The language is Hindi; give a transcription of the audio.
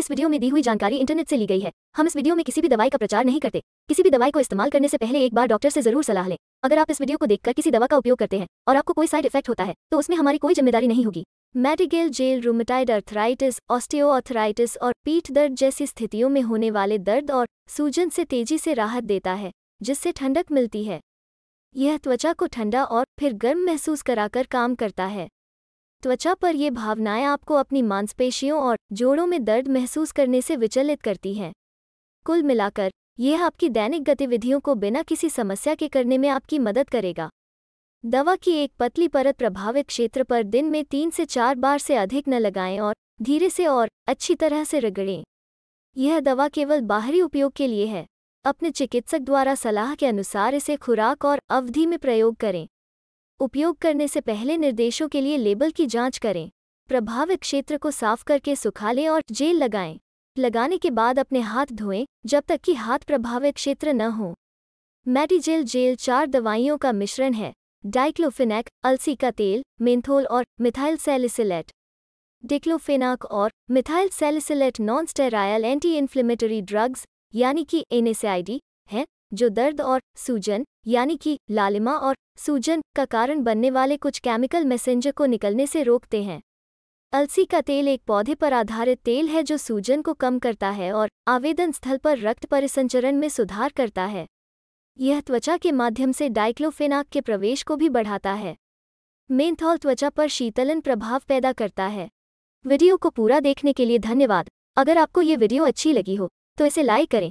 इस वीडियो में दी हुई जानकारी इंटरनेट से ली गई है हम इस वीडियो में किसी भी दवाई का प्रचार नहीं करते किसी भी दवाई को इस्तेमाल करने से पहले एक बार डॉक्टर से जरूर सलाह लें अगर आप इस वीडियो को देखकर किसी दवा का उपयोग करते हैं और आपको कोई साइड इफेक्ट होता है तो उसमें हमारी कोई जिम्मेदारी नहीं होगी Medigel gel rheumatoid arthritis osteoarthritis और पीठ दर्द जैसी स्थितियों में होने वाले दर्द और सूजन से तेजी से राहत देता है जिससे ठंडक मिलती है यह त्वचा को ठंडा और फिर गर्म महसूस कराकर काम करता है त्वचा पर ये भावनाएं आपको अपनी मांसपेशियों और जोड़ों में दर्द महसूस करने से विचलित करती हैं कुल मिलाकर यह आपकी दैनिक गतिविधियों को बिना किसी समस्या के करने में आपकी मदद करेगा दवा की एक पतली परत प्रभावित क्षेत्र पर दिन में तीन से चार बार से अधिक न लगाएं और धीरे से और अच्छी तरह से रगड़ें यह दवा केवल बाहरी उपयोग के लिए है अपने चिकित्सक द्वारा सलाह के अनुसार इसे खुराक और अवधि में प्रयोग करें उपयोग करने से पहले निर्देशों के लिए लेबल की जांच करें प्रभावित क्षेत्र को साफ करके सुखा लें और जेल लगाएं लगाने के बाद अपने हाथ धोएं जब तक कि हाथ प्रभावित क्षेत्र न हो मैडीजेल जेल चार दवाइयों का मिश्रण है डाइक्लोफिनेक अलसी का तेल मेंथोल और मिथाइल सेलिसिलेट डिक्लोफेनाक और methyl salicylate non steroidal anti inflammatory drugs यानी कि एनएसआईडी हैं जो दर्द और सूजन यानी कि लालिमा और सूजन का कारण बनने वाले कुछ केमिकल मैसेंजर को निकलने से रोकते हैं अलसी का तेल एक पौधे पर आधारित तेल है जो सूजन को कम करता है और आवेदन स्थल पर रक्त परिसंचरण में सुधार करता है यह त्वचा के माध्यम से डाइक्लोफेनाक के प्रवेश को भी बढ़ाता है मेंथॉल त्वचा पर शीतलन प्रभाव पैदा करता है वीडियो को पूरा देखने के लिए धन्यवाद अगर आपको ये वीडियो अच्छी लगी हो तो इसे लाइक करें